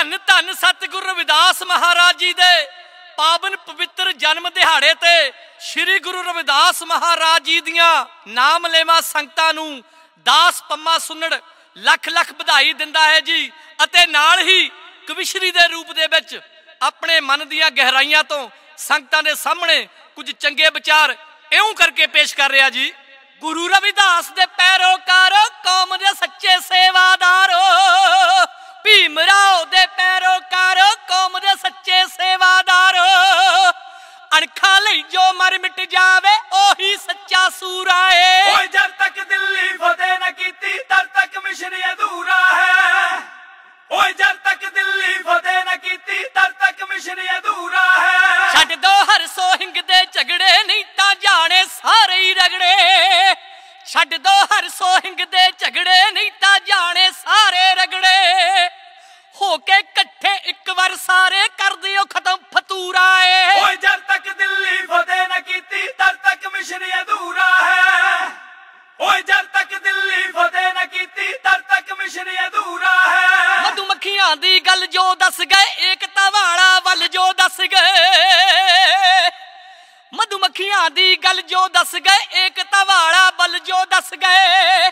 ਧੰਨ ਧੰਨ ਸਤਿਗੁਰ ਰਵਿਦਾਸ ਮਹਾਰਾਜ ਜੀ ਦੇ ਪਾਵਨ ਪਵਿੱਤਰ ਜਨਮ ਦਿਹਾੜੇ ਤੇ ਸ੍ਰੀ ਗੁਰੂ ਰਵਿਦਾਸ ਮਹਾਰਾਜ ਜੀ ਦੀਆਂ ਨਾਮ ਲੇਵਾ ਸੰਗਤਾਂ ਨੂੰ ਦਾਸ ਪੰਮਾ ਸੁਨਣ ਲੱਖ ਲੱਖ ਵਧਾਈ ਦਿੰਦਾ ਹੈ ਜੀ ਅਤੇ ਨਾਲ ਹੀ ਕਵਿਸ਼ਰੀ ਦੇ ਰੂਪ ਦੇ ਵਿੱਚ ਆਪਣੇ ਮਨ ਦੀਆਂ ਗਹਿਰਾਈਆਂ ਤੋਂ ਸੰਗਤਾਂ ਦੇ ਸਾਹਮਣੇ ਕੁਝ ਚੰਗੇ ਵਿਚਾਰ ਇਉਂ ਕਰਕੇ ਪੇਸ਼ ਕਰ ਰਿਹਾ ਜੀ ਗੁਰੂ ਰਵਿਦਾਸ ਦੇ ਪੈਰੋਕਾਰ ਕੌਮ ਦੇ ਸੱਚੇ ਸੇਵਾਦਾਰੋ ਭੀਮ ਅਣਖਾਂ ਲਈ ਜੋ ਮਰ ਮਿਟ ਜਾਵੇ ਉਹੀ ਸੱਚਾ ਸੂਰਾ ਏ ਓਏ ਜਦ ਤੱਕ ਦਿੱਲੀ ਫਤਿਹ ਨਾ ਕੀਤੀ ਤਦ ਤੱਕ ਮਿਸ਼ਨ ਅਧੂਰਾ ਹੈ ਓਏ ਜਦ ਤੱਕ ਦਿੱਲੀ ਫਤਿਹ ਨਾ ਕੀਤੀ ਤਦ ਤੱਕ ਮਿਸ਼ਨ ਅਧੂਰਾ ਹੈ ਛੱਡ ਦੋ ਹਰ ਸੋਹਿੰਗ ਦੇ ਝਗੜੇ ਨਹੀਂ ਤਾਂ ਜਾਣੇ ਸਾਰੇ ਹੀ ਰਗੜੇ ਛੱਡ ਦੋ ਹਰ ਸੋਹਿੰਗ ਦੇ ਝਗੜੇ ਨਹੀਂ ਤਾਂ ਜਾਣੇ ਸਾਰੇ ਰਗੜੇ ਹੋ ਕੇ ਇਕੱਠੇ ਇੱਕ ਵਾਰ ਸਾਰੇ ਸਾਰਿਆਂ ਦੀ ਗੱਲ ਜੋ ਦੱਸ ਗਏ ਇੱਕ ਵਾਲਾ ਵੱਲ ਜੋ ਦੱਸ ਗਏ ਮਧੂਮੱਖੀਆਂ ਦੀ ਗੱਲ ਜੋ ਦੱਸ ਗਏ ਇੱਕ ਵਾਲਾ ਵੱਲ ਜੋ ਦੱਸ ਗਏ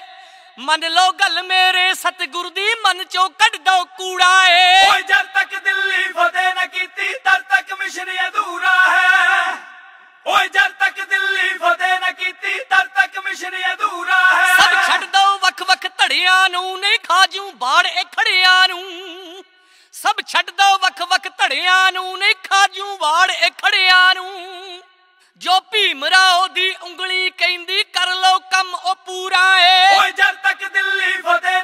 ਮੰਨ ਲੋ ਗੱਲ ਮੇਰੇ ਸਤਿਗੁਰ ਦੀ ਮਨ ਚੋਂ ਕੱਢ ਦੋ ਕੂੜਾ ਏ ਓਏ ਜਦ ਤੱਕ ਦਿੱਲੀ ਫਤਿਹ ਨਾ ਕੀਤੀ ਤਦ ਤੱਕ ਮਿਸ਼ਨ ਅਧੂਰਾ ਹੈ ਓਏ ਜਦ ਤੱਕ ਦਿੱਲੀ ਫਤਿਹ ਨਾ ਕੀਤੀ ਤਦ ਤੱਕ ਮਿਸ਼ਨ ਅਧੂਰਾ ਹੈ ਸਭ ਛੱਡ ਦੋ ਵਖ ਵਖ ਧੜਿਆਂ ਨੂੰ ਨਹੀਂ ਖਾਜੂ ਬਾੜ ਇਹ ਖੜਿਆਂ ਨੂੰ ਸਭ ਛੱਡ ਦੋ ਵਖ ਵੱਖ ਧੜਿਆਂ ਨੂੰ ਨਹੀਂ ਖਾਜੂ ਵਾੜ ਇਹ ਖੜਿਆਂ ਨੂੰ ਜੋ ਭੀਮ ਰਾਓ ਦੀ ਉਂਗਲੀ ਕਹਿੰਦੀ ਕਰ ਲਓ ਕੰਮ ਉਹ ਪੂਰਾ ਏ ਓਏ ਜਦ ਤੱਕ ਦਿੱਲੀ ਫਤਿਹ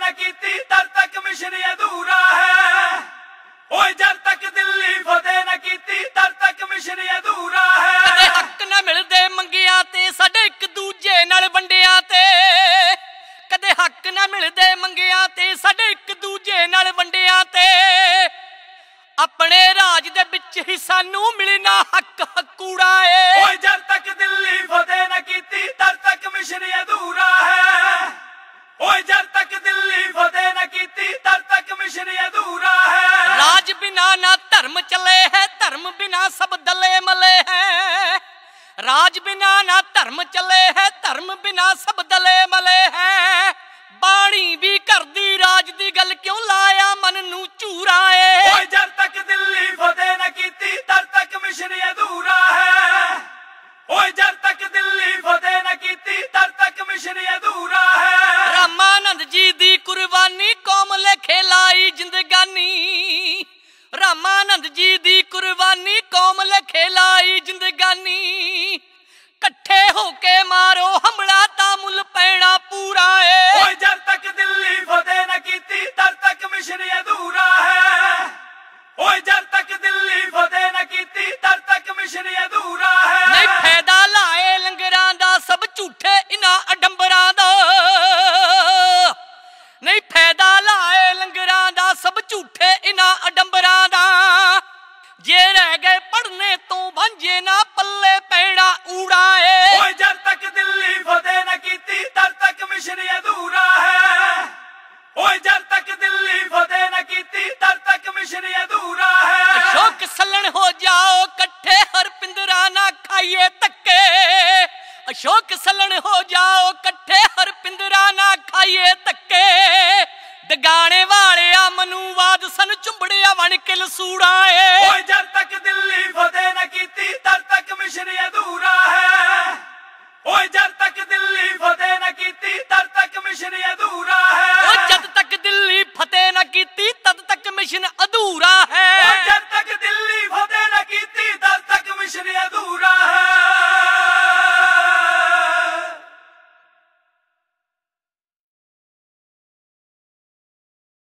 ਰਾਜ ਬਿਨਾ ਨਾ ਧਰਮ ਚੱਲੇ ਹੈ ਧਰਮ ਬਿਨਾ ਸਭ ਦਲੇ ਮਲੇ ਹੈ ਰਾਜ ਬਿਨਾ ਨਾ ਧਰਮ ਚੱਲੇ ਹੈ ਧਰਮ ਬਿਨਾ ਸਭ ਦਲੇ ਮਲੇ ਹੈ ਬਾਣੀ ਵੀ ਕਰਦੀ ਰਾਜ ਦੀ ਗੱਲ ਕਿਉਂ ਲਾਇਆ ਮਨ ਨੂੰ ਝੂਰਾ ਏ ਓਏ ਜਦ ਤੱਕ ਦਿੱਲੀ ਫਤਿਹ ਨਾ ਕੀਤੀ ਤਦ ਤੱਕ ਮਿਸ਼ਨ ਅਧੂਰਾ ਹੈ ਓਏ ਜਦ ਤੱਕ ਦਿੱਲੀ ਫਤਿਹ ਨਾ ਕੀਤੀ ਤਦ ਤੱਕ ਮਿਸ਼ਨ ਅਧੂਰਾ ਹੈ ਰਾਮਾਨੰਦ ਜੀ ਦੀ ਕੁਰਬਾਨੀ ਕੌਮ ਲੇਖੇ ਲਾਈ ਜ਼ਿੰਦਗਾਨੀ ਰਾਮਾਨੰਦ ਜੀ ਦੀ ਕੁਰਬਾਨੀ ਕੌਮ ਲਖੇ ਲਾਈ ਜ਼ਿੰਦਗਾਨੀ ਇਕੱਠੇ ਹੋ ਕੇ ਮਾਰੋ ਹਮਲਾ ਤਾਂ ਮੁੱਲ ਪੈਣਾ ਪੂਰਾ ਏ ਓਏ ਜਦ ਤੱਕ ਦਿੱਲੀ ਫਤਿਹ ਨਾ ਕੀਤੀ ਤਦ ਤੱਕ ਮਿਸ਼ਨ ਅਧੂਰਾ ਹੈ ਓਏ ਜਦ ਤੱਕ ਦਿੱਲੀ ਫਤਿਹ ਨਾ ਕੀਤੀ ਤਦ ਤੱਕ ਮਿਸ਼ਨ ਅਧੂਰਾ ਹੈ ਨਹੀਂ ਫਾਇਦਾ ਲਾਏ ਲੰਗਰਾਂ ਦਾ ਸਭ ਝੂਠੇ ਇਨਾ ਅਡੰਬਰਾਂ ਦਾ ਨਹੀਂ ਫਾਇਦਾ ਲਾਏ ਲੰਗਰਾਂ ਦਾ ਸਭ ਝੂਠੇ ਇਨਾ ਅਡੰਬਰਾਂ ਦਾ ਜੇ ਰਹਿ ਗਏ ਪੜਨੇ ਤੋਂ ਭਾਂਜੇ ਨਾ ਪੱਲੇ ਪੈਣਾ ਊੜਾਏ ਓਏ ਜਦ ਤੱਕ ਦਿੱਲੀ ਫਤਿਹ ਨਾ ਕੀਤੀ ਤਦ ਤੱਕ ਮਿਸ਼ਨ ਅਧੂਰਾ ਹੈ ਓਏ ਜਦ ਤੱਕ ਦਿੱਲੀ ਫਤਿਹ ਨਾ ਕੀਤੀ ਤਦ ਤੱਕ ਮਿਸ਼ਨ ਅਧੂਰਾ ਹੈ ਅਸ਼ੋਕ ਸੱਲਣ ਹੋ ਜਾਓ ਇਕੱਠੇ ਹਰ ਪਿੰਦਰਾ ਨਾ ਖਾਈਏ ਤੱਕੇ ਅਸ਼ੋਕ ਸੱਲਣ ਹੋ ਜਾਓ ਇਕੱਠੇ ਹਰ ਪਿੰਦਰਾ ਨਾ ਖਾਈਏ ਤੱਕੇ ਦਗਾਣੇ ਵਾਲੇ ਸਨ ਚੁੰਬੜਿਆ ਵਣ ਕੇ ਲਸੂੜਾ ਏ ਓਏ ਜਦ ਤੱਕ ਦਿੱਲੀ ਫਦੇ